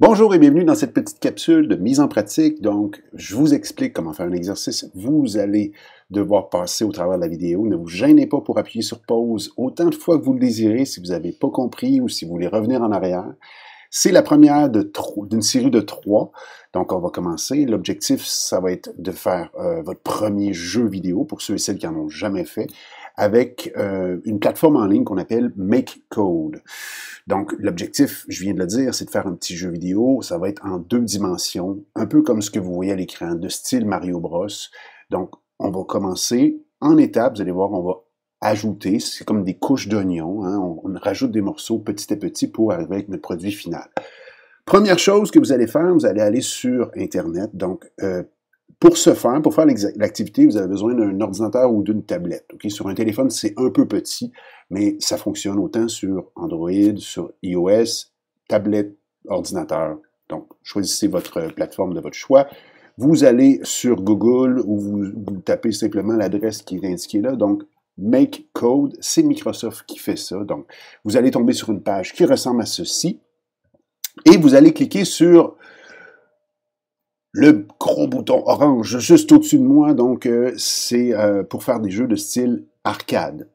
Bonjour et bienvenue dans cette petite capsule de mise en pratique. Donc, je vous explique comment faire un exercice. Vous allez devoir passer au travers de la vidéo. Ne vous gênez pas pour appuyer sur pause autant de fois que vous le désirez si vous n'avez pas compris ou si vous voulez revenir en arrière. C'est la première d'une série de trois. Donc, on va commencer. L'objectif, ça va être de faire euh, votre premier jeu vidéo pour ceux et celles qui n'en ont jamais fait avec euh, une plateforme en ligne qu'on appelle Make Code. Donc, l'objectif, je viens de le dire, c'est de faire un petit jeu vidéo. Ça va être en deux dimensions, un peu comme ce que vous voyez à l'écran, de style Mario Bros. Donc, on va commencer en étapes. Vous allez voir, on va ajouter, c'est comme des couches d'oignons. Hein. On, rajoute des morceaux petit à petit pour arriver avec notre produit final. Première chose que vous allez faire, vous allez aller sur Internet. Donc, euh, pour ce faire, pour faire l'activité, vous avez besoin d'un ordinateur ou d'une tablette. Sur un téléphone, c'est un peu petit, mais ça fonctionne autant sur Android, sur iOS, tablette, ordinateur. Donc, choisissez votre plateforme de votre choix. Vous allez sur Google ou vous, vous tapez simplement l'adresse qui est indiquée là. Donc, Make Code, c'est Microsoft qui fait ça. Donc, vous allez tomber sur une page qui ressemble à ceci. Et vous allez cliquer sur le gros bouton orange juste au-dessus de moi. Donc, euh, c'est euh, pour faire des jeux de style arcade.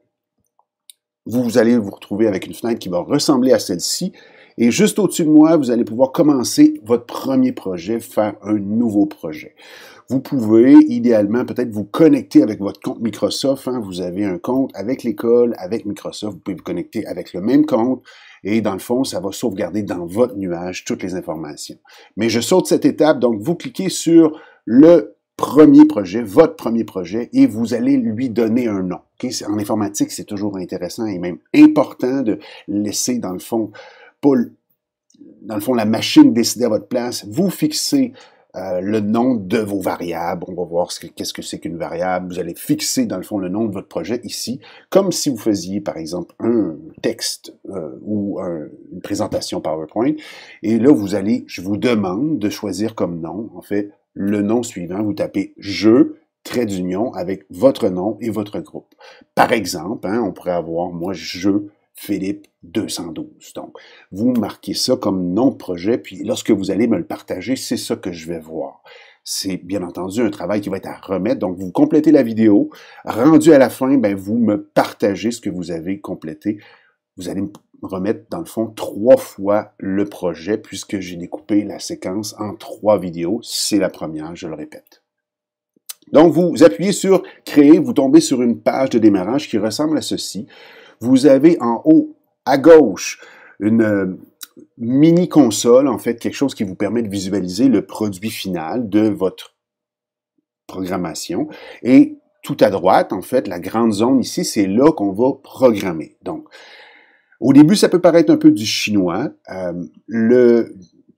vous allez vous retrouver avec une fenêtre qui va ressembler à celle-ci et juste au-dessus de moi, vous allez pouvoir commencer votre premier projet, faire un nouveau projet. Vous pouvez idéalement peut-être vous connecter avec votre compte Microsoft. Hein. Vous avez un compte avec l'école, avec Microsoft. Vous pouvez vous connecter avec le même compte. Et dans le fond, ça va sauvegarder dans votre nuage toutes les informations. Mais je saute cette étape. Donc, vous cliquez sur le premier projet, votre premier projet, et vous allez lui donner un nom. En informatique, c'est toujours intéressant et même important de laisser, dans le fond, dans le fond, la machine décider à votre place. Vous fixez euh, le nom de vos variables. On va voir qu'est-ce que c'est qu'une variable. Vous allez fixer, dans le fond, le nom de votre projet ici, comme si vous faisiez, par exemple, un texte euh, ou une présentation PowerPoint. Et là, vous allez, je vous demande de choisir comme nom, en fait, le nom suivant. Vous tapez « Je » trait d'union avec votre nom et votre groupe. Par exemple, hein, on pourrait avoir, moi, je Philippe 212. Donc, vous marquez ça comme non projet, puis lorsque vous allez me le partager, c'est ça que je vais voir. C'est bien entendu un travail qui va être à remettre. Donc, vous complétez la vidéo. Rendu à la fin, ben, vous me partagez ce que vous avez complété. Vous allez me remettre, dans le fond, trois fois le projet, puisque j'ai découpé la séquence en trois vidéos. C'est la première, je le répète. Donc, vous appuyez sur Créer, vous tombez sur une page de démarrage qui ressemble à ceci vous avez en haut à gauche une euh, mini console, en fait, quelque chose qui vous permet de visualiser le produit final de votre programmation. Et tout à droite, en fait, la grande zone ici, c'est là qu'on va programmer. Donc, au début, ça peut paraître un peu du chinois. Euh, le,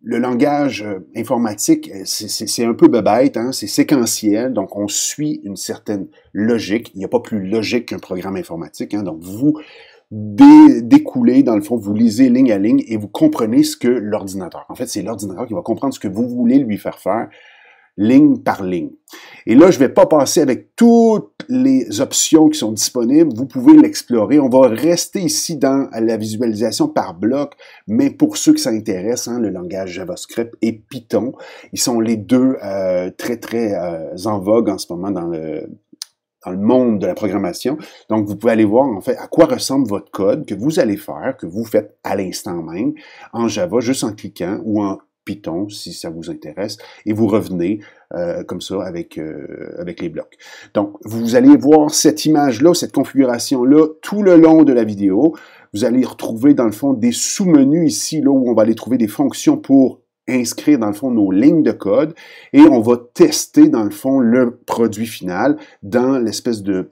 le langage euh, informatique, euh, c'est un peu bébête, hein, c'est séquentiel, donc on suit une certaine logique. Il n'y a pas plus logique qu'un programme informatique. Hein, donc vous découlez, dans le fond, vous lisez ligne à ligne et vous comprenez ce que l'ordinateur. En fait, c'est l'ordinateur qui va comprendre ce que vous voulez lui faire faire ligne par ligne. Et là, je ne vais pas passer avec toutes les options qui sont disponibles. Vous pouvez l'explorer. On va rester ici dans la visualisation par bloc, mais pour ceux qui s'intéressent, hein, le langage JavaScript et Python, ils sont les deux euh, très, très euh, en vogue en ce moment dans le, dans le monde de la programmation. Donc, vous pouvez aller voir en fait à quoi ressemble votre code que vous allez faire, que vous faites à l'instant même en Java, juste en cliquant ou en Python si ça vous intéresse, et vous revenez euh, comme ça avec, euh, avec les blocs. Donc, vous allez voir cette image-là, cette configuration-là, tout le long de la vidéo. Vous allez retrouver, dans le fond, des sous-menus ici, là où on va aller trouver des fonctions pour inscrire dans le fond nos lignes de code et on va tester dans le fond le produit final dans l'espèce de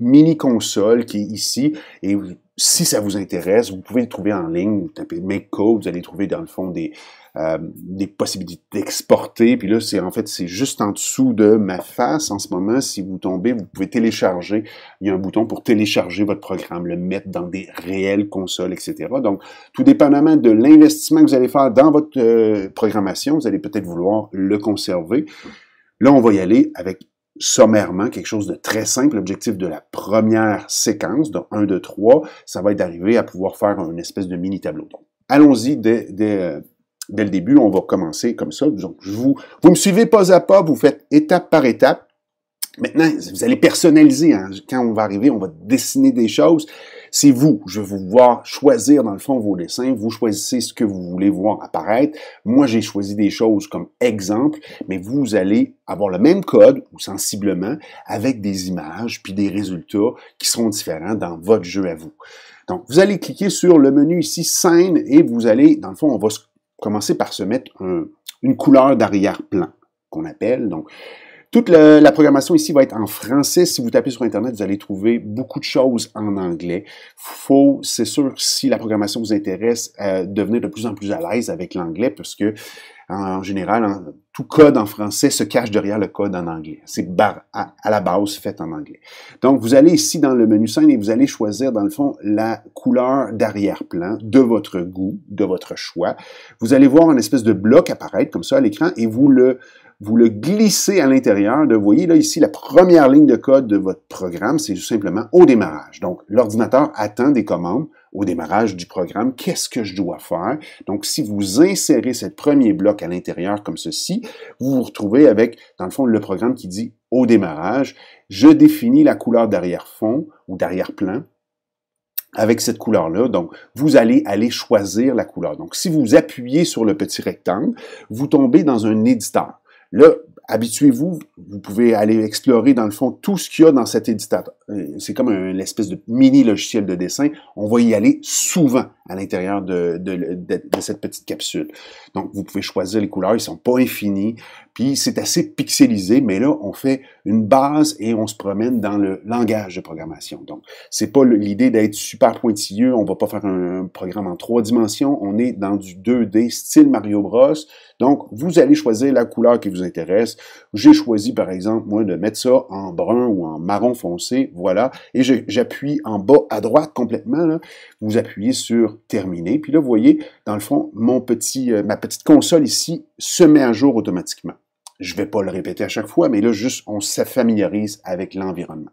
mini console qui est ici et si ça vous intéresse, vous pouvez le trouver en ligne, vous tapez make code, vous allez trouver dans le fond des, euh, des possibilités d'exporter. Puis là, c'est en fait, c'est juste en dessous de ma face en ce moment. Si vous tombez, vous pouvez télécharger. Il y a un bouton pour télécharger votre programme, le mettre dans des réelles consoles, etc. Donc, tout dépendamment de l'investissement que vous allez faire dans votre euh, programmation, vous allez peut-être vouloir le conserver. Là, on va y aller avec sommairement quelque chose de très simple. L'objectif de la première séquence, donc 1, 2, 3, ça va être d'arriver à pouvoir faire une espèce de mini tableau. allons-y des dès le début, on va commencer comme ça. Donc, vous, vous me suivez pas à pas, vous faites étape par étape. Maintenant, vous allez personnaliser. Hein. Quand on va arriver, on va dessiner des choses. C'est vous. Je vais vous voir choisir, dans le fond, vos dessins. Vous choisissez ce que vous voulez voir apparaître. Moi, j'ai choisi des choses comme exemple, mais vous allez avoir le même code, ou sensiblement, avec des images, puis des résultats qui seront différents dans votre jeu à vous. Donc, vous allez cliquer sur le menu ici, scène, et vous allez, dans le fond, on va se commencer par se mettre une couleur d'arrière-plan qu'on appelle. Donc, toute la programmation ici va être en français. Si vous tapez sur Internet, vous allez trouver beaucoup de choses en anglais. Faut, c'est sûr, si la programmation vous intéresse, euh, devenir de plus en plus à l'aise avec l'anglais, parce que en général, tout code en français se cache derrière le code en anglais. C'est à, à, la base fait en anglais. Donc, vous allez ici dans le menu scène et vous allez choisir, dans le fond, la couleur d'arrière-plan de votre goût, de votre choix. Vous allez voir un espèce de bloc apparaître comme ça à l'écran et vous le, vous le glissez à l'intérieur vous voyez là ici, la première ligne de code de votre programme, c'est tout simplement au démarrage. Donc, l'ordinateur attend des commandes au démarrage du programme, qu'est-ce que je dois faire? Donc, si vous insérez ce premier bloc à l'intérieur comme ceci, vous vous retrouvez avec, dans le fond, le programme qui dit au démarrage, je définis la couleur d'arrière-fond ou d'arrière-plan avec cette couleur-là. Donc, vous allez aller choisir la couleur. Donc, si vous appuyez sur le petit rectangle, vous tombez dans un éditeur. Là, habituez-vous, vous pouvez aller explorer dans le fond tout ce qu'il y a dans cet éditeur. C'est comme une espèce de mini logiciel de dessin. On va y aller souvent à l'intérieur de, cette petite capsule. Donc, vous pouvez choisir les couleurs, ils sont pas infinis. Puis, c'est assez pixelisé, mais là, on fait une base et on se promène dans le langage de programmation. Donc, c'est pas l'idée d'être super pointilleux, on va pas faire un programme en trois dimensions, on est dans du 2D style Mario Bros. Donc, vous allez choisir la couleur qui vous intéresse. J'ai choisi, par exemple, moi, de mettre ça en brun ou en marron foncé, voilà. Et j'appuie en bas à droite complètement, Vous appuyez sur « Terminer ». Puis là, vous voyez, dans le fond, mon petit, euh, ma petite console ici se met à jour automatiquement. Je ne vais pas le répéter à chaque fois, mais là, juste, on familiarise avec l'environnement.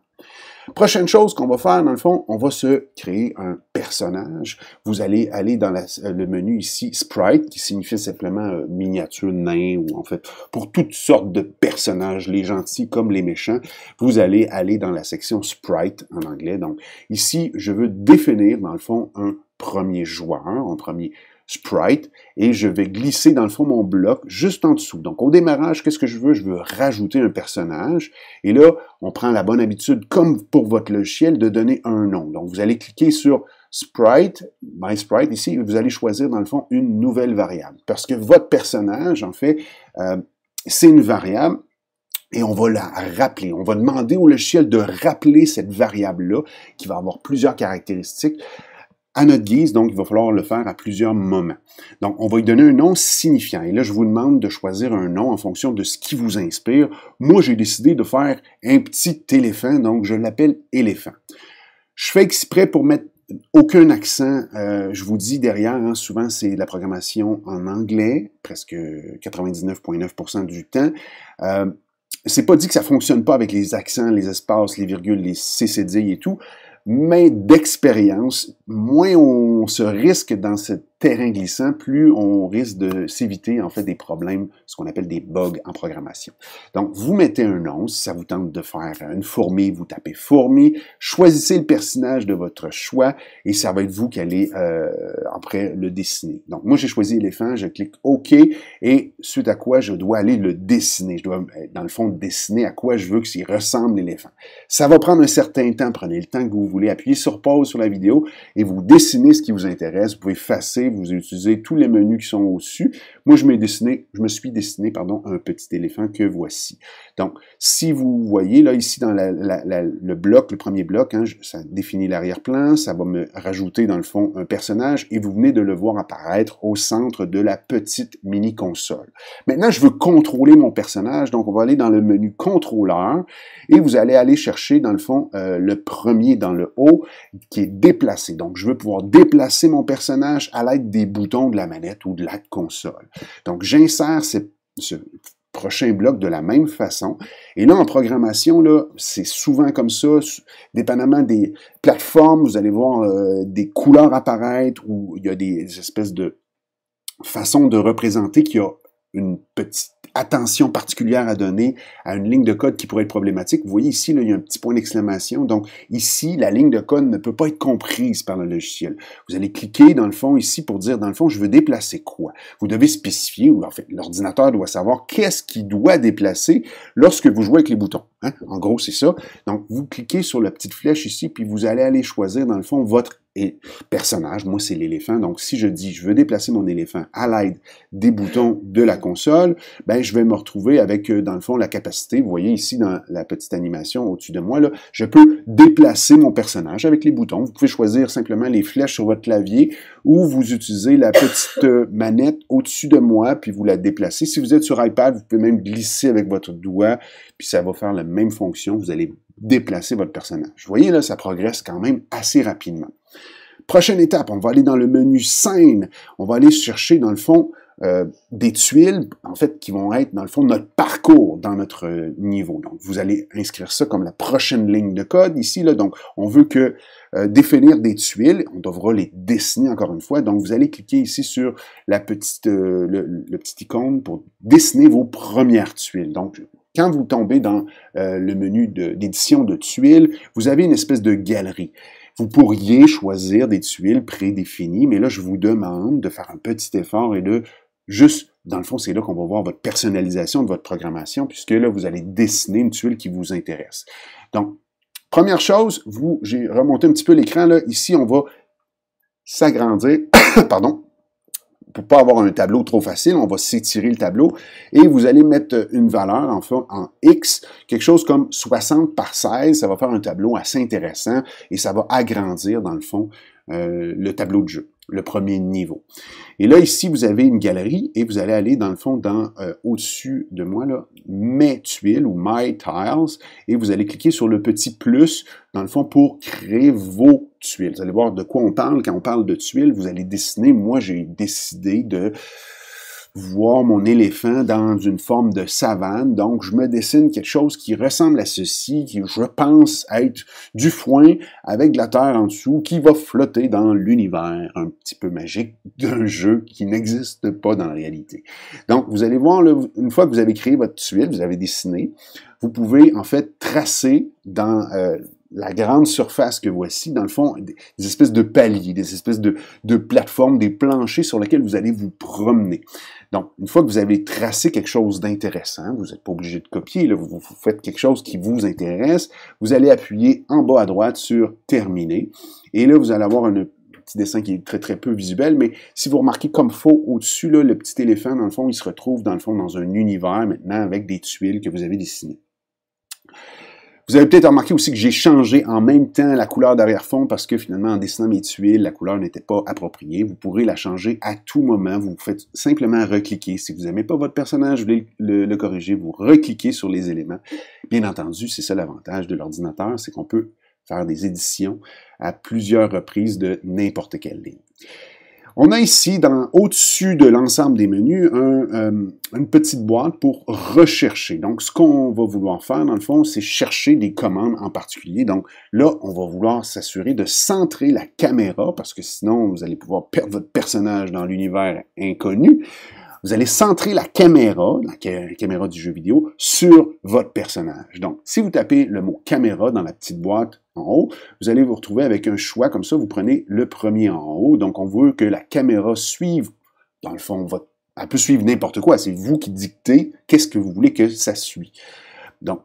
Prochaine chose qu'on va faire, dans le fond, on va se créer un personnage. Vous allez aller dans euh, le menu ici, Sprite, qui signifie simplement euh, miniature nain, ou en fait, pour toutes sortes de personnages, les gentils comme les méchants, vous allez aller dans la section Sprite en anglais. Donc ici, je veux définir, dans le fond, un premier joueur, un premier Sprite et je vais glisser dans le fond mon bloc juste en dessous. Donc au démarrage, qu'est-ce que je veux? Je veux rajouter un personnage et là, on prend la bonne habitude, comme pour votre logiciel, de donner un nom. Donc vous allez cliquer sur Sprite, My Sprite ici, vous allez choisir dans le fond une nouvelle variable parce que votre personnage, en fait, euh, c'est une variable et on va la rappeler. On va demander au logiciel de rappeler cette variable-là qui va avoir plusieurs caractéristiques à notre guise, donc il va falloir le faire à plusieurs moments. Donc, on va lui donner un nom signifiant. Et là, je vous demande de choisir un nom en fonction de ce qui vous inspire. Moi, j'ai décidé de faire un petit éléphant, donc je l'appelle éléphant. Je fais exprès pour mettre aucun accent, euh, je vous dis derrière, hein, souvent c'est la programmation en anglais, presque 99,9% du temps. Euh, c'est pas dit que ça fonctionne pas avec les accents, les espaces, les virgules, les CCD et tout, mais d'expérience, moins on se risque dans ce terrain glissant, plus on risque de s'éviter en fait des problèmes, ce qu'on appelle des bugs en programmation. Donc, vous mettez un nom, si ça vous tente de faire une fourmi, vous tapez fourmi, choisissez le personnage de votre choix et ça va être vous qui allez euh, après le dessiner. Donc, moi j'ai choisi l'éléphant, je clique OK et suite à quoi je dois aller le dessiner. Je dois, euh, dans le fond, dessiner à quoi je veux que s'il ressemble l'éléphant. Ça va prendre un certain temps, prenez le temps que vous voulez, appuyez sur pause sur la vidéo et vous dessinez ce qui vous intéresse. Vous pouvez effacer, vous utilisez tous les menus qui sont au-dessus. Moi, je, je me suis dessiné pardon, un petit éléphant que voici. Donc, si vous voyez, là, ici, dans le bloc, le premier bloc, hein, ça définit l'arrière-plan, ça va me rajouter, dans le fond, un personnage, et vous venez de le voir apparaître au centre de la petite mini-console. Maintenant, je veux contrôler mon personnage, donc on va aller dans le menu contrôleur, et vous allez aller chercher, dans le fond, euh, le premier dans le haut, qui est déplacé. Donc, je veux pouvoir déplacer mon personnage à l'aide des boutons de la manette ou de la console. Donc, j'insère ce prochain bloc de la même façon. Et là, en programmation, c'est souvent comme ça. Dépendamment des plateformes, vous allez voir euh, des couleurs apparaître ou il y a des espèces de façons de représenter qui a une petite attention particulière à donner à une ligne de code qui pourrait être problématique. Vous voyez ici, il y a un petit point d'exclamation. Donc ici, la ligne de code ne peut pas être comprise par le logiciel. Vous allez cliquer dans le fond ici pour dire, dans le fond, je veux déplacer quoi. Vous devez spécifier, ou en fait, l'ordinateur doit savoir qu'est-ce qu'il doit déplacer lorsque vous jouez avec les boutons. Hein? En gros, c'est ça. Donc, vous cliquez sur la petite flèche ici, puis vous allez aller choisir, dans le fond, votre et personnage. Moi, c'est l'éléphant. Donc, si je dis, je veux déplacer mon éléphant à l'aide des boutons de la console, ben, je vais me retrouver avec, euh, dans le fond, la capacité, vous voyez ici dans la petite animation au-dessus de moi, là, je peux déplacer mon personnage avec les boutons. Vous pouvez choisir simplement les flèches sur votre clavier ou vous utilisez la petite euh, manette au-dessus de moi, puis vous la déplacez. Si vous êtes sur iPad, vous pouvez même glisser avec votre doigt, puis ça va faire la même fonction. Vous allez déplacer votre personnage. Vous voyez, là, ça progresse quand même assez rapidement. Prochaine étape, on va aller dans le menu scène. On va aller chercher, dans le fond, euh, des tuiles, en fait, qui vont être, dans le fond, notre parcours dans notre niveau. Donc, vous allez inscrire ça comme la prochaine ligne de code ici. Là, donc, on veut que euh, définir des tuiles, on devra les dessiner encore une fois. Donc, vous allez cliquer ici sur la petite, euh, le, petit icône pour dessiner vos premières tuiles. Donc, quand vous tombez dans euh, le menu d'édition de, de tuiles, vous avez une espèce de galerie. Vous pourriez choisir des tuiles prédéfinies, mais là, je vous demande de faire un petit effort et de juste, dans le fond, c'est là qu'on va voir votre personnalisation de votre programmation, puisque là, vous allez dessiner une tuile qui vous intéresse. Donc, première chose, vous, j'ai remonté un petit peu l'écran, là. Ici, on va s'agrandir, pardon, pour pas avoir un tableau trop facile, on va s'étirer le tableau et vous allez mettre une valeur en, en X, quelque chose comme 60 par 16, ça va faire un tableau assez intéressant et ça va agrandir dans le fond euh, le tableau de jeu le premier niveau. Et là, ici, vous avez une galerie et vous allez aller, dans le fond, dans euh, au-dessus de moi, là, mes tuiles ou my tiles, et vous allez cliquer sur le petit plus, dans le fond, pour créer vos tuiles. Vous allez voir de quoi on parle. Quand on parle de tuiles, vous allez dessiner. Moi, j'ai décidé de voir mon éléphant dans une forme de savane. Donc, je me dessine quelque chose qui ressemble à ceci, qui je pense être du foin avec de la terre en dessous, qui va flotter dans l'univers un petit peu magique d'un jeu qui n'existe pas dans la réalité. Donc, vous allez voir, une fois que vous avez créé votre suite, vous avez dessiné, vous pouvez en fait tracer dans euh, la grande surface que voici, dans le fond, des espèces de paliers, des espèces de, plateformes, des planchers sur lesquels vous allez vous promener. Donc, une fois que vous avez tracé quelque chose d'intéressant, hein, vous n'êtes pas obligé de copier, là, vous, faites quelque chose qui vous intéresse, vous allez appuyer en bas à droite sur Terminer. Et là, vous allez avoir un petit dessin qui est très très peu visuel, mais si vous remarquez comme faux au-dessus, le petit éléphant, dans le fond, il se retrouve dans le fond dans un univers maintenant avec des tuiles que vous avez dessinées. Vous avez peut-être remarqué aussi que j'ai changé en même temps la couleur d'arrière-fond parce que finalement, en dessinant mes tuiles, la couleur n'était pas appropriée. Vous pourrez la changer à tout moment. Vous faites simplement recliquer. Si vous n'aimez pas votre personnage, vous voulez le, le, corriger, vous recliquez sur les éléments. Bien entendu, c'est ça l'avantage de l'ordinateur, c'est qu'on peut faire des éditions à plusieurs reprises de n'importe quelle ligne. On a ici, au-dessus de l'ensemble des menus, euh, une petite boîte pour rechercher. Donc, ce qu'on va vouloir faire, dans le fond, c'est chercher des commandes en particulier. Donc, là, on va vouloir s'assurer de centrer la caméra, parce que sinon, vous allez pouvoir perdre votre personnage dans l'univers inconnu vous allez centrer la caméra, la caméra du jeu vidéo, sur votre personnage. Donc, si vous tapez le mot caméra dans la petite boîte en haut, vous allez vous retrouver avec un choix comme ça, vous prenez le premier en haut. Donc, on veut que la caméra suive, dans le fond, Elle peut suivre n'importe quoi, c'est vous qui dictez qu'est-ce que vous voulez que ça suit. Donc,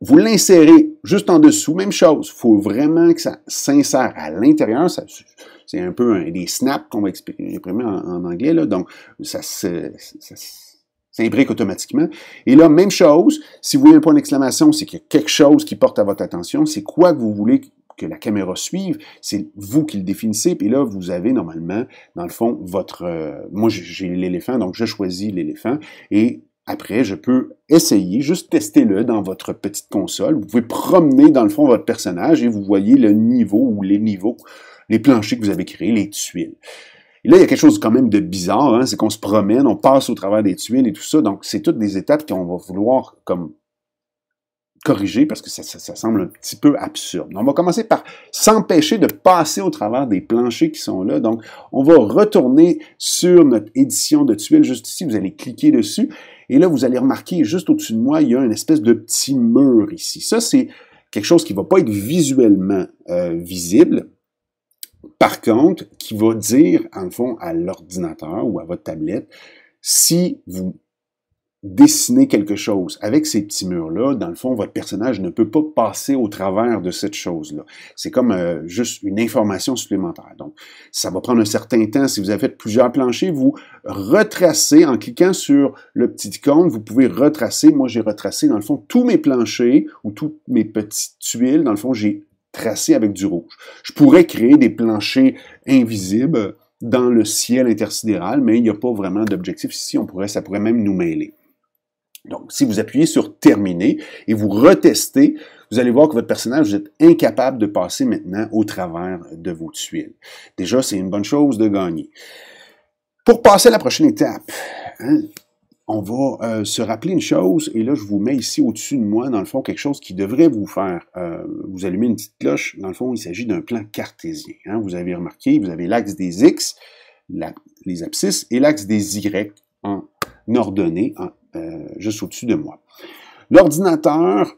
vous l'insérez juste en dessous, même chose. Il faut vraiment que ça s'insère à l'intérieur. Ça, c'est un peu des snaps qu'on va imprimer en, anglais. Là, donc, ça se, ça s'imbrique automatiquement. Et là, même chose, si vous voulez un point d'exclamation, c'est qu'il y a quelque chose qui porte à votre attention. C'est quoi que vous voulez que la caméra suive, c'est vous qui le définissez. Puis là, vous avez normalement, dans le fond, votre... Euh, moi, j'ai l'éléphant, donc je choisis l'éléphant. Et après, je peux essayer, juste tester-le dans votre petite console. Vous pouvez promener, dans le fond, votre personnage et vous voyez le niveau ou les niveaux les planchers que vous avez créés, les tuiles. Et là, il y a quelque chose quand même de bizarre, hein, c'est qu'on se promène, on passe au travers des tuiles et tout ça. Donc, c'est toutes des étapes qu'on va vouloir comme corriger parce que ça, semble un petit peu absurde. On va commencer par s'empêcher de passer au travers des planchers qui sont là. Donc, on va retourner sur notre édition de tuiles juste ici. Vous allez cliquer dessus. Et là, vous allez remarquer, juste au-dessus de moi, il y a une espèce de petit mur ici. Ça, c'est quelque chose qui ne va pas être visuellement euh, visible, par contre, qui va dire, en fond, à l'ordinateur ou à votre tablette, si vous dessinez quelque chose avec ces petits murs-là, dans le fond, votre personnage ne peut pas passer au travers de cette chose-là. C'est comme euh, juste une information supplémentaire. Donc, ça va prendre un certain temps. Si vous avez fait plusieurs planchers, vous retracez, en cliquant sur le petit icône, vous pouvez retracer. Moi, j'ai retracé, dans le fond, tous mes planchers ou toutes mes petites tuiles. Dans le fond, j'ai tracé avec du rouge. Je pourrais créer des planchers invisibles dans le ciel intersidéral, mais il n'y a pas vraiment d'objectif ici. On pourrait, ça pourrait même nous mêler. Donc, si vous appuyez sur Terminer et vous retestez, vous allez voir que votre personnage, vous êtes incapable de passer maintenant au travers de vos tuiles. Déjà, c'est une bonne chose de gagner. Pour passer à la prochaine étape, hein, on va euh, se rappeler une chose, et là, je vous mets ici au-dessus de moi, dans le fond, quelque chose qui devrait vous faire euh, vous allumer une petite cloche. Dans le fond, il s'agit d'un plan cartésien. Hein. Vous avez remarqué, vous avez l'axe des X, les abscisses, et l'axe des Y en ordonnée, euh, juste au-dessus de moi. L'ordinateur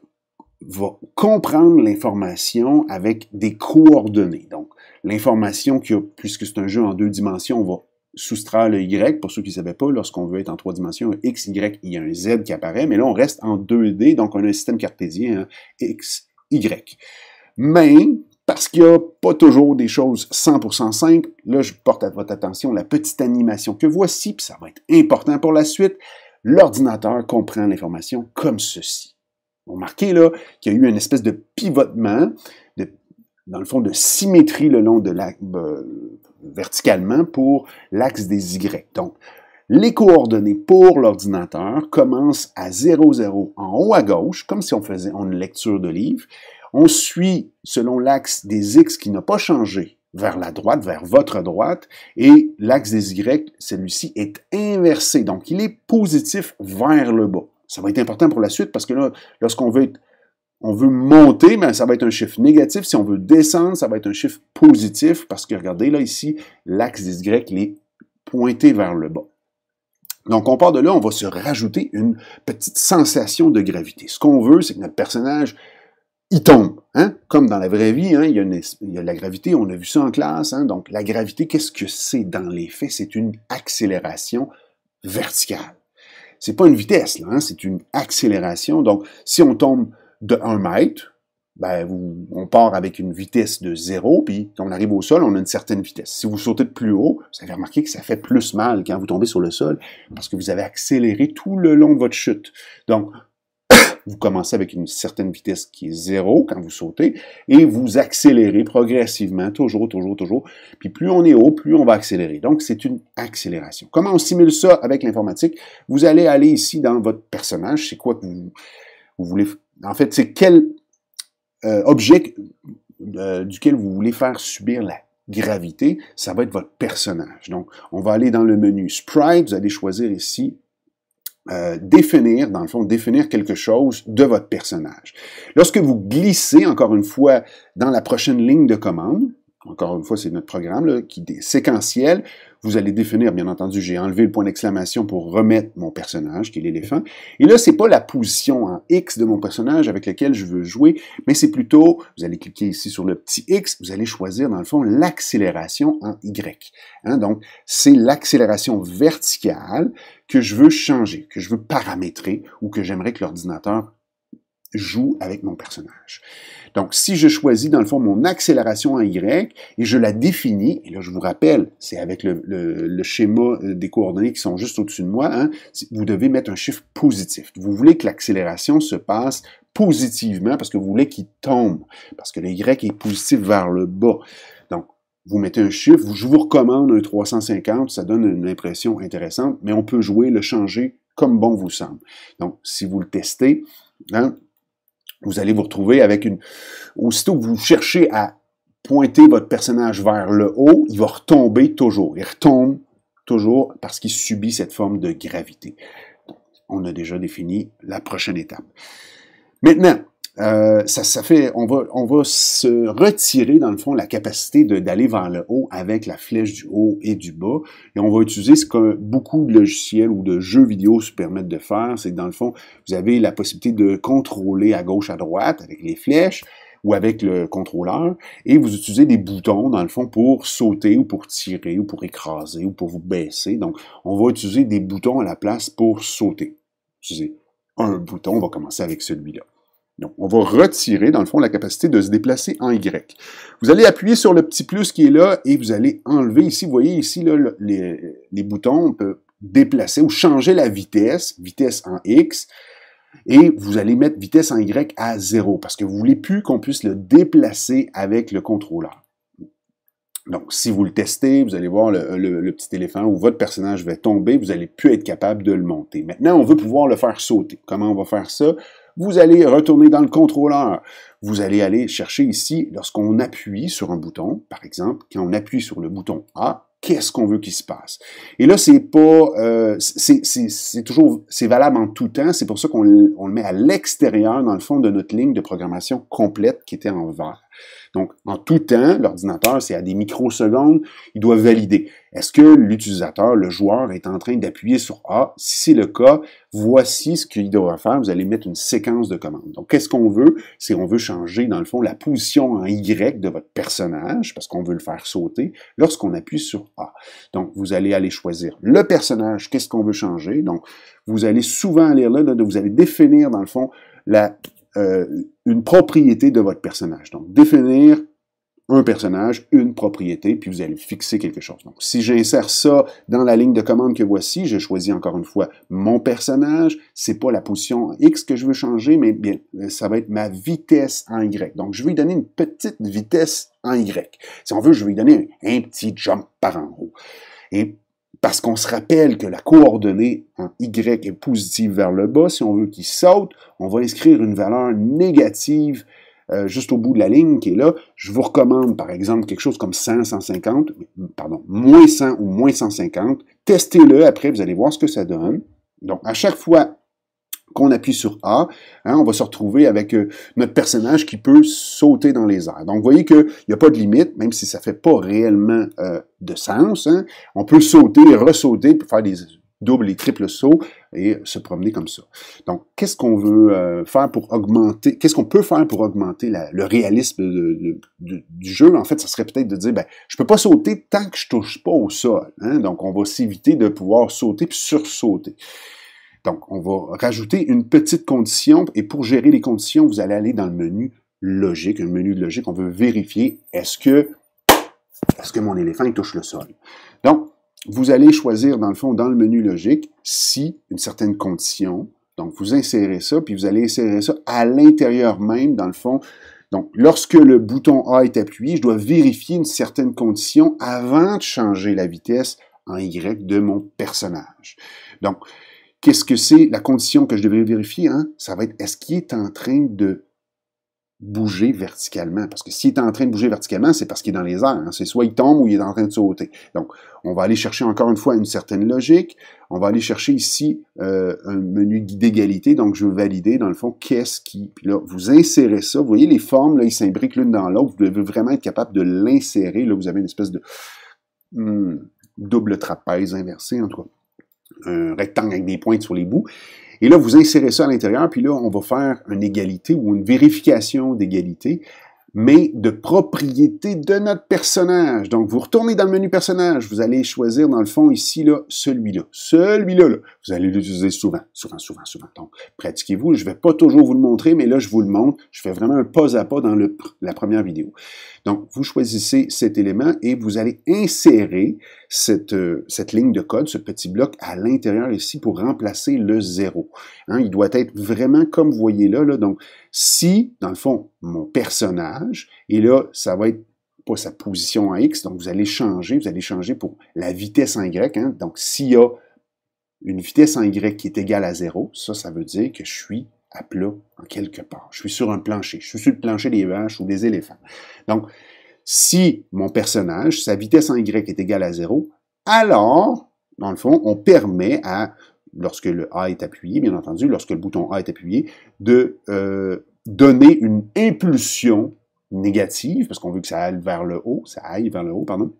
va comprendre l'information avec des coordonnées. Donc, l'information qui a, puisque c'est un jeu en deux dimensions, on va Soustra le Y, pour ceux qui ne savaient pas, lorsqu'on veut être en trois dimensions, X, Y, il y a un Z qui apparaît, mais là, on reste en 2D, donc on a un système cartésien, hein, X, Y. Mais, parce qu'il n'y a pas toujours des choses 100% simples, là, je porte à votre attention la petite animation que voici, puis ça va être important pour la suite. L'ordinateur comprend l'information comme ceci. Vous remarquez là qu'il y a eu une espèce de pivotement, dans le fond de symétrie le long de la, euh, verticalement pour l'axe des Y. Donc, les coordonnées pour l'ordinateur commencent à 0, 0 en haut à gauche, comme si on faisait une lecture de livre. On suit selon l'axe des X qui n'a pas changé vers la droite, vers votre droite, et l'axe des Y, celui-ci est inversé, donc il est positif vers le bas. Ça va être important pour la suite parce que là, lorsqu'on veut être on veut monter, mais ça va être un chiffre négatif. Si on veut descendre, ça va être un chiffre positif parce que regardez là ici, l'axe des Y il est pointé vers le bas. Donc, on part de là, on va se rajouter une petite sensation de gravité. Ce qu'on veut, c'est que notre personnage, y tombe. Hein? Comme dans la vraie vie, hein, il, y a la gravité, on a vu ça en classe. Hein? Donc, la gravité, qu'est-ce que c'est dans les faits? C'est une accélération verticale. C'est pas une vitesse, là, hein? c'est une accélération. Donc, si on tombe de 1 mètre, ben, on part avec une vitesse de zéro, puis quand on arrive au sol, on a une certaine vitesse. Si vous sautez de plus haut, vous avez remarqué que ça fait plus mal quand vous tombez sur le sol, parce que vous avez accéléré tout le long de votre chute. Donc, vous commencez avec une certaine vitesse qui est zéro quand vous sautez, et vous accélérez progressivement, toujours, toujours, toujours. Puis plus on est haut, plus on va accélérer. Donc, c'est une accélération. Comment on simule ça avec l'informatique? Vous allez aller ici dans votre personnage, c'est quoi que vous voulez en fait, c'est quel euh, objet euh, duquel vous voulez faire subir la gravité, ça va être votre personnage. Donc, on va aller dans le menu Sprite, vous allez choisir ici euh, définir, dans le fond, définir quelque chose de votre personnage. Lorsque vous glissez, encore une fois, dans la prochaine ligne de commande, encore une fois, c'est notre programme là, qui est séquentiel. Vous allez définir, bien entendu, j'ai enlevé le point d'exclamation pour remettre mon personnage, qui est l'éléphant. Et là, c'est pas la position en X de mon personnage avec lequel je veux jouer, mais c'est plutôt, vous allez cliquer ici sur le petit X, vous allez choisir, dans le fond, l'accélération en Y. Hein, donc, c'est l'accélération verticale que je veux changer, que je veux paramétrer ou que j'aimerais que l'ordinateur joue avec mon personnage. Donc, si je choisis, dans le fond, mon accélération en Y et je la définis, et là, je vous rappelle, c'est avec le, schéma euh, des coordonnées qui sont juste au-dessus de moi, hein, vous devez mettre un chiffre positif. Vous voulez que l'accélération se passe positivement parce que vous voulez qu'il tombe, parce que le Y est positif vers le bas. Donc, vous mettez un chiffre, je vous recommande un 350, ça donne une impression intéressante, mais on peut jouer, le changer comme bon vous semble. Donc, si vous le testez, hein, vous allez vous retrouver avec une... Aussitôt que vous cherchez à pointer votre personnage vers le haut, il va retomber toujours. Il retombe toujours parce qu'il subit cette forme de gravité. on a déjà défini la prochaine étape. Maintenant, euh, ça, ça fait, on va, on va se retirer dans le fond la capacité d'aller vers le haut avec la flèche du haut et du bas, et on va utiliser ce que beaucoup de logiciels ou de jeux vidéo se permettent de faire, c'est que dans le fond, vous avez la possibilité de contrôler à gauche, à droite avec les flèches, ou avec le contrôleur, et vous utilisez des boutons, dans le fond, pour sauter ou pour tirer ou pour écraser ou pour vous baisser. Donc, on va utiliser des boutons à la place pour sauter. Utilisez un bouton, on va commencer avec celui-là. Donc, on va retirer, dans le fond, la capacité de se déplacer en Y. Vous allez appuyer sur le petit plus qui est là et vous allez enlever ici. Vous voyez ici, les, boutons, on peut déplacer ou changer la vitesse, vitesse en X, et vous allez mettre vitesse en Y à zéro. parce que vous voulez plus qu'on puisse le déplacer avec le contrôleur. Donc, si vous le testez, vous allez voir le, le petit éléphant où votre personnage va tomber, vous n'allez plus être capable de le monter. Maintenant, on veut pouvoir le faire sauter. Comment on va faire ça? vous allez retourner dans le contrôleur. Vous allez aller chercher ici, lorsqu'on appuie sur un bouton, par exemple, quand on appuie sur le bouton A, qu'est-ce qu'on veut qu'il se passe. Et là, c'est pas, euh, c'est toujours, c'est valable en tout temps. C'est pour ça qu'on le met à l'extérieur, dans le fond, de notre ligne de programmation complète qui était en vert. Donc, en tout temps, l'ordinateur, c'est à des microsecondes, il doit valider. Est-ce que l'utilisateur, le joueur, est en train d'appuyer sur A? Si c'est le cas, voici ce qu'il doit faire. Vous allez mettre une séquence de commandes. Donc, qu'est-ce qu'on veut? C'est on veut changer, dans le fond, la position en Y de votre personnage, parce qu'on veut le faire sauter, lorsqu'on appuie sur A. Donc, vous allez aller choisir le personnage, qu'est-ce qu'on veut changer. Donc, vous allez souvent aller là, là, vous allez définir, dans le fond, la euh, une propriété de votre personnage. Donc, définir un personnage, une propriété, puis vous allez fixer quelque chose. Donc, si j'insère ça dans la ligne de commande que voici, je choisis encore une fois mon personnage, c'est pas la position X que je veux changer, mais bien, ça va être ma vitesse en Y. Donc, je vais lui donner une petite vitesse en Y. Si on veut, je vais lui donner un, petit jump par en haut. Et parce qu'on se rappelle que la coordonnée en Y est positive vers le bas. Si on veut qu'il saute, on va inscrire une valeur négative euh, juste au bout de la ligne qui est là. Je vous recommande, par exemple, quelque chose comme 100, 150, pardon, moins 100 ou moins 150. Testez-le après, vous allez voir ce que ça donne. Donc, à chaque fois qu'on appuie sur A, hein, on va se retrouver avec euh, notre personnage qui peut sauter dans les airs. Donc, vous voyez qu'il n'y a pas de limite, même si ça ne fait pas réellement euh, de sens. Hein. on peut sauter, ressauter, pour faire des doubles et triples sauts et se promener comme ça. Donc, qu'est-ce qu'on veut euh, faire pour augmenter, qu'est-ce qu'on peut faire pour augmenter le réalisme du jeu? En fait, ça serait peut-être de dire, ben, je peux pas sauter tant que je touche pas au sol. Hein. Donc, on va s'éviter de pouvoir sauter puis sursauter. Donc, on va rajouter une petite condition et pour gérer les conditions, vous allez aller dans le menu logique, un menu logique. On veut vérifier est-ce que, est que mon éléphant touche le sol. Donc, vous allez choisir, dans le fond, dans le menu logique, si une certaine condition. Donc, vous insérez ça, puis vous allez insérer ça à l'intérieur même, dans le fond. Donc, lorsque le bouton A est appuyé, je dois vérifier une certaine condition avant de changer la vitesse en Y de mon personnage. Donc, Qu'est-ce que c'est la condition que je devrais vérifier? Hein? Ça va être est-ce qu'il est en train de bouger verticalement. Parce que s'il est en train de bouger verticalement, c'est parce qu'il est dans les airs. Hein. C'est soit il tombe ou il est en train de sauter. Donc, on va aller chercher encore une fois une certaine logique. On va aller chercher ici euh, un menu d'égalité. Donc, je veux valider, dans le fond, qu'est-ce qui... Puis là, vous insérez ça. Vous voyez, les formes, là, ils s'imbriquent l'une dans l'autre. Vous devez vraiment être capable de l'insérer. Là, vous avez une espèce de... Hmm, double trapèze inversé, en tout cas un rectangle avec des pointes sur les bouts. Et là, vous insérez ça à l'intérieur, puis là, on va faire une égalité ou une vérification d'égalité mais de propriété de notre personnage. Donc, vous retournez dans le menu personnage, vous allez choisir dans le fond ici, là, celui-là, celui-là, vous allez l'utiliser souvent, souvent, souvent, souvent. Donc, pratiquez-vous, je ne vais pas toujours vous le montrer, mais là, je vous le montre, je fais vraiment un pas à pas dans la première vidéo. Donc, vous choisissez cet élément et vous allez insérer cette, euh, cette ligne de code, ce petit bloc à l'intérieur ici pour remplacer le zéro. Hein, il doit être vraiment comme vous voyez là, là. Donc, si, dans le fond, mon personnage, et là, ça va être pas sa position en X, donc vous allez changer, vous allez changer pour la vitesse en Y. Hein. Donc s'il y a une vitesse en Y qui est égale à 0, ça, ça veut dire que je suis à plat en quelque part. Je suis sur un plancher. Je suis sur le plancher des vaches ou des éléphants. Donc, si mon personnage, sa vitesse en Y est égale à 0, alors, dans le fond, on permet à, lorsque le A est appuyé, bien entendu, lorsque le bouton A est appuyé, de euh, donner une impulsion négative, parce qu'on veut que ça aille vers le haut, ça aille vers le haut, pardon,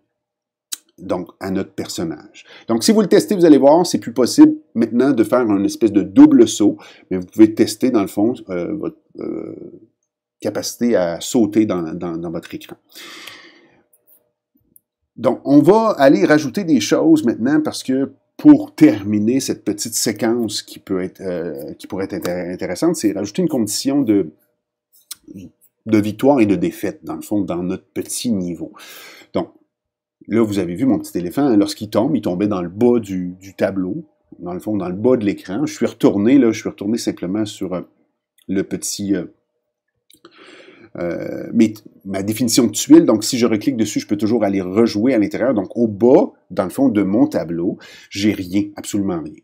donc à notre personnage. Donc si vous le testez, vous allez voir, c'est plus possible maintenant de faire une espèce de double saut, mais vous pouvez tester dans le fond euh, votre euh, capacité à sauter dans, dans, votre écran. Donc on va aller rajouter des choses maintenant parce que pour terminer cette petite séquence qui, peut être, euh, qui pourrait être intéressante, c'est rajouter une condition de de victoire et de défaite, dans le fond, dans notre petit niveau. Donc, là, vous avez vu mon petit éléphant, hein, lorsqu'il tombe, il tombait dans le bas du, tableau, dans le fond, dans le bas de l'écran. Je suis retourné, là, je suis retourné simplement sur euh, le petit... Euh, euh, ma définition de tuile, donc si je reclique dessus, je peux toujours aller rejouer à l'intérieur. Donc au bas, dans le fond de mon tableau, j'ai rien, absolument rien.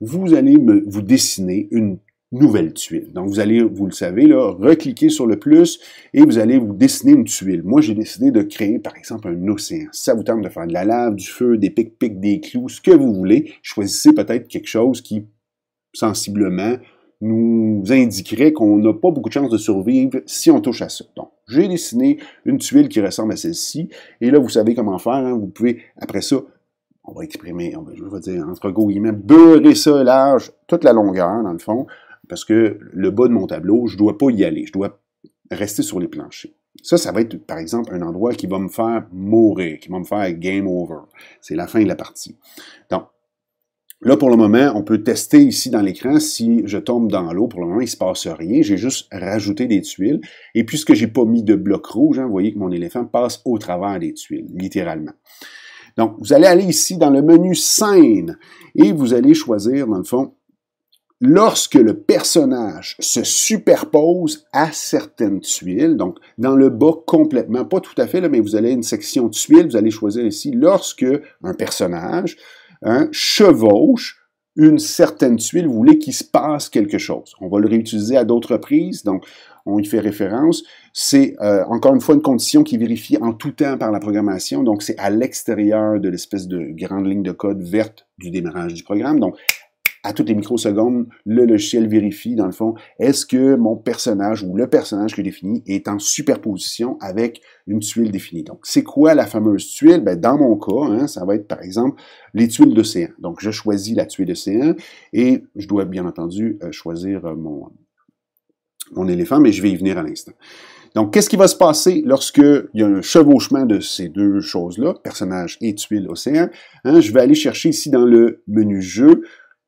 Vous allez me, vous dessiner une nouvelle tuile. Donc, vous allez, vous le savez, là, recliquer sur le plus et vous allez vous dessiner une tuile. Moi, j'ai décidé de créer, par exemple, un océan. ça vous tente de faire de la lave, du feu, des pic-pics, des clous, ce que vous voulez, choisissez peut-être quelque chose qui, sensiblement, nous indiquerait qu'on n'a pas beaucoup de chances de survivre si on touche à ça. Donc, j'ai dessiné une tuile qui ressemble à celle-ci. Et là, vous savez comment faire. Hein. Vous pouvez, après ça, on va exprimer, on va, je dire, entre guillemets, beurrer ça large, toute la longueur, dans le fond parce que le bas de mon tableau, je ne dois pas y aller, je dois rester sur les planchers. Ça, ça va être, par exemple, un endroit qui va me faire mourir, qui va me faire game over. C'est la fin de la partie. Donc, là, pour le moment, on peut tester ici dans l'écran si je tombe dans l'eau. Pour le moment, il ne se passe rien. J'ai juste rajouté des tuiles. Et puisque j'ai pas mis de bloc rouge, hein, vous voyez que mon éléphant passe au travers des tuiles, littéralement. Donc, vous allez aller ici dans le menu scène et vous allez choisir, dans le fond, lorsque le personnage se superpose à certaines tuiles, donc dans le bas complètement, pas tout à fait, là, mais vous allez une section tuiles, vous allez choisir ici, lorsque un personnage hein, chevauche une certaine tuile, vous voulez qu'il se passe quelque chose. On va le réutiliser à d'autres reprises, donc on y fait référence. C'est euh, encore une fois une condition qui est vérifiée en tout temps par la programmation, donc c'est à l'extérieur de l'espèce de grande ligne de code verte du démarrage du programme. Donc à toutes les microsecondes, le logiciel vérifie, dans le fond, est-ce que mon personnage ou le personnage que j'ai défini est en superposition avec une tuile définie. Donc, c'est quoi la fameuse tuile? Ben, dans mon cas, hein, ça va être, par exemple, les tuiles d'océan. Donc, je choisis la tuile d'océan et je dois, bien entendu, euh, choisir euh, mon, mon éléphant, mais je vais y venir à l'instant. Donc, qu'est-ce qui va se passer lorsqu'il y a un chevauchement de ces deux choses-là, personnage et tuile océan? Hein, je vais aller chercher ici dans le menu jeu,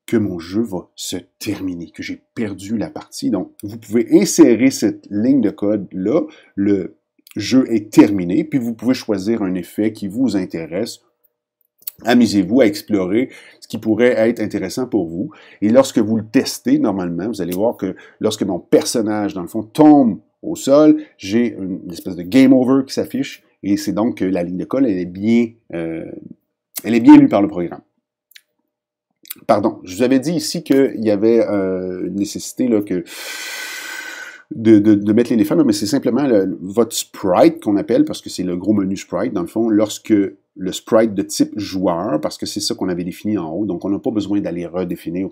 que mon jeu va se terminer, que j'ai perdu la partie. Donc, vous pouvez insérer cette ligne de code-là, le jeu est terminé, puis vous pouvez choisir un effet qui vous intéresse. Amusez-vous à explorer ce qui pourrait être intéressant pour vous. Et lorsque vous le testez, normalement, vous allez voir que lorsque mon personnage, dans le fond, tombe au sol, j'ai une espèce de game over qui s'affiche. Et c'est donc que la ligne de code elle est bien, euh, elle est bien lue par le programme. Pardon, je vous avais dit ici qu'il y avait euh, une nécessité là, que de, de, de, mettre l'éléphant, mais c'est simplement votre sprite qu'on appelle, parce que c'est le gros menu sprite, dans le fond, lorsque le sprite de type joueur, parce que c'est ça qu'on avait défini en haut, donc on n'a pas besoin d'aller redéfinir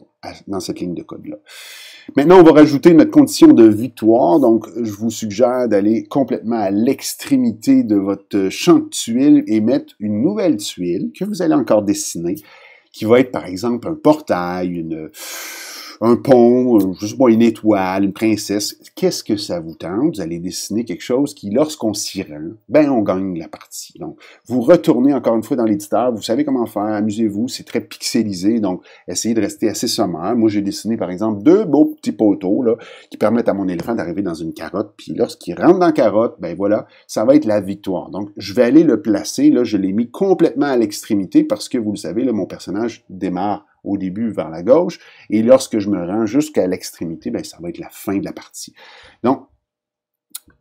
dans cette ligne de code-là. Maintenant, on va rajouter notre condition de victoire, donc je vous suggère d'aller complètement à l'extrémité de votre champ de tuiles et mettre une nouvelle tuile que vous allez encore dessiner, qui va être par exemple un portail, une, un pont, euh, je sais pas, une étoile, une princesse. Qu'est-ce que ça vous tente? Vous allez dessiner quelque chose qui, lorsqu'on s'y rend, ben, on gagne la partie. Donc, vous retournez encore une fois dans l'éditeur, vous savez comment faire, amusez-vous, c'est très pixelisé, donc essayez de rester assez sommaire. Moi, j'ai dessiné, par exemple, deux beaux petits poteaux, là, qui permettent à mon éléphant d'arriver dans une carotte, puis lorsqu'il rentre dans carotte, ben voilà, ça va être la victoire. Donc, je vais aller le placer, là, je l'ai mis complètement à l'extrémité parce que, vous le savez, là, mon personnage démarre au début vers la gauche, et lorsque je me rends jusqu'à l'extrémité, ben, ça va être la fin de la partie. Donc,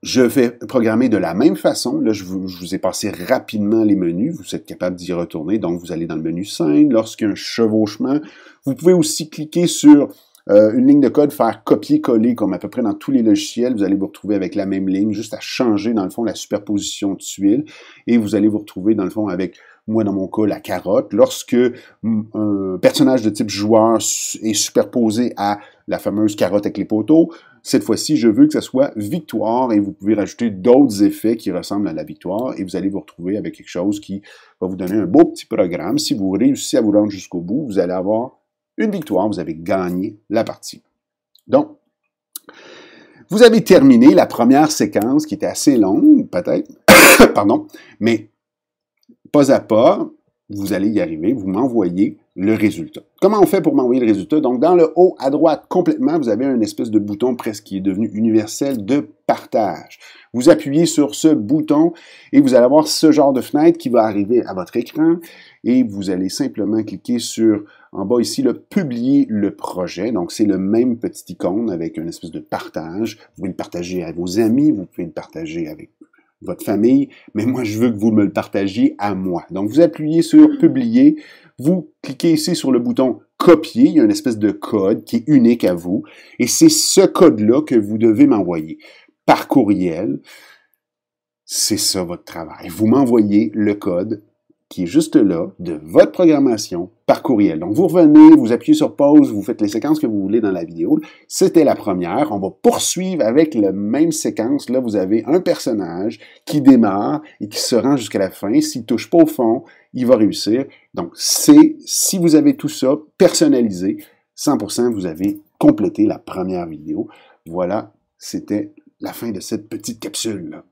je vais programmer de la même façon. Là, je vous, ai passé rapidement les menus. Vous êtes capable d'y retourner. Donc, vous allez dans le menu scène. Lorsqu'il y a un chevauchement, vous pouvez aussi cliquer sur euh, une ligne de code, faire copier-coller, comme à peu près dans tous les logiciels. Vous allez vous retrouver avec la même ligne, juste à changer, dans le fond, la superposition de tuiles. Et vous allez vous retrouver, dans le fond, avec moi dans mon cas la carotte, lorsque mm, un personnage de type joueur est superposé à la fameuse carotte avec les poteaux, cette fois-ci, je veux que ce soit victoire et vous pouvez rajouter d'autres effets qui ressemblent à la victoire et vous allez vous retrouver avec quelque chose qui va vous donner un beau petit programme. Si vous réussissez à vous rendre jusqu'au bout, vous allez avoir une victoire, vous avez gagné la partie. Donc, vous avez terminé la première séquence qui était assez longue, peut-être, pardon, mais pas à pas, vous allez y arriver, vous m'envoyez le résultat. Comment on fait pour m'envoyer le résultat? Donc, dans le haut à droite, complètement, vous avez une espèce de bouton presque qui est devenu universel de partage. Vous appuyez sur ce bouton et vous allez avoir ce genre de fenêtre qui va arriver à votre écran et vous allez simplement cliquer sur, en bas ici, le publier le projet. Donc, c'est le même petit icône avec une espèce de partage. Vous pouvez le partager avec vos amis, vous pouvez le partager avec votre famille, mais moi je veux que vous me le partagiez à moi. Donc vous appuyez sur mm. publier, vous cliquez ici sur le bouton copier, il y a une espèce de code qui est unique à vous, et c'est ce code-là que vous devez m'envoyer par courriel. C'est ça votre travail. Vous m'envoyez le code qui est juste là, de votre programmation par courriel. Donc, vous revenez, vous appuyez sur pause, vous faites les séquences que vous voulez dans la vidéo. C'était la première. On va poursuivre avec la même séquence. Là, vous avez un personnage qui démarre et qui se rend jusqu'à la fin. S'il touche pas au fond, il va réussir. Donc, c'est, si vous avez tout ça personnalisé, 100%, vous avez complété la première vidéo. Voilà, c'était la fin de cette petite capsule. -là.